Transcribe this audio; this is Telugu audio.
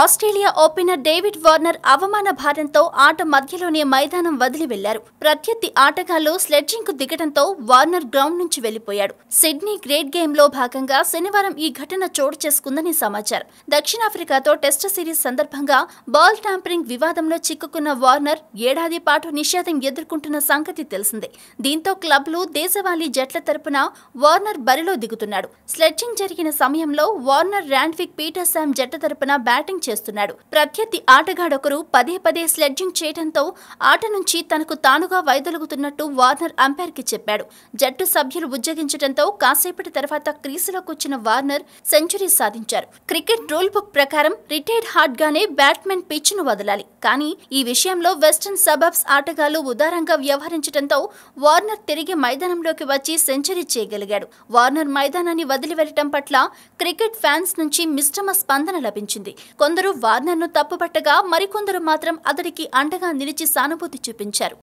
ఆస్ట్రేలియా ఓపెనర్ డేవిడ్ వార్నర్ అవమాన భారంతో ఆట మధ్యలోనే మైదానం వదిలి వెళ్లారు ప్రత్యర్థి ఆటగాళ్లు స్లెడ్జింగ్ కు దిగడంతో వార్నర్ గ్రౌండ్ నుంచి వెళ్లిపోయాడు సిడ్నీ గ్రేట్ గేమ్ లో భాగంగా శనివారం ఈ ఘటన చోటు చేసుకుందని సమాచారం దక్షిణాఫ్రికాతో టెస్ట్ సిరీస్ సందర్భంగా బాల్ టాంపరింగ్ వివాదంలో చిక్కుకున్న వార్నర్ ఏడాది పాటు నిషేధం ఎదుర్కొంటున్న సంగతి తెలిసిందే దీంతో క్లబ్లు దేశవాళీ జట్ల తరపున వార్నర్ బరిలో దిగుతున్నాడు స్లెడ్జింగ్ జరిగిన సమయంలో వార్నర్ ర్యాండ్విక్ పీటర్ శామ్ జట్ల తరపున బ్యాటింగ్ చేస్తున్నాడు ప్రత్యర్థి ఆటగాడొకరు పదే పదే స్లెడ్జింగ్ చేయడంతో ఆట నుంచి తనకు తానుగా వైదొలుగుతున్నట్టు వార్నర్ అంపైర్ కి చెప్పాడు జట్టు సభ్యులు ఉజ్జగించడంతో కాసేపటి తర్వాత క్రీసులోకి వచ్చిన వార్నర్ సెంచరీ సాధించారు క్రికెట్ రూల్ బుక్ ప్రకారం రిటైర్డ్ హార్ట్ గానే బ్యాట్మెన్ పిచ్ ను వదలాలి కానీ ఈ విషయంలో వెస్టర్న్ సబబ్స్ ఆటగాళ్లు ఉదారంగా వ్యవహరించడంతో వార్నర్ తిరిగి మైదానంలోకి వచ్చి సెంచరీ చేయగలిగాడు వార్నర్ మైదానాన్ని వదిలి పట్ల క్రికెట్ ఫ్యాన్స్ నుంచి మిశ్రమ స్పందన లభించింది కొందరు వార్నర్ను తప్పుపట్టగా మరికొందరు మాత్రం అతడికి అండగా నిలిచి సానుభూతి చూపించారు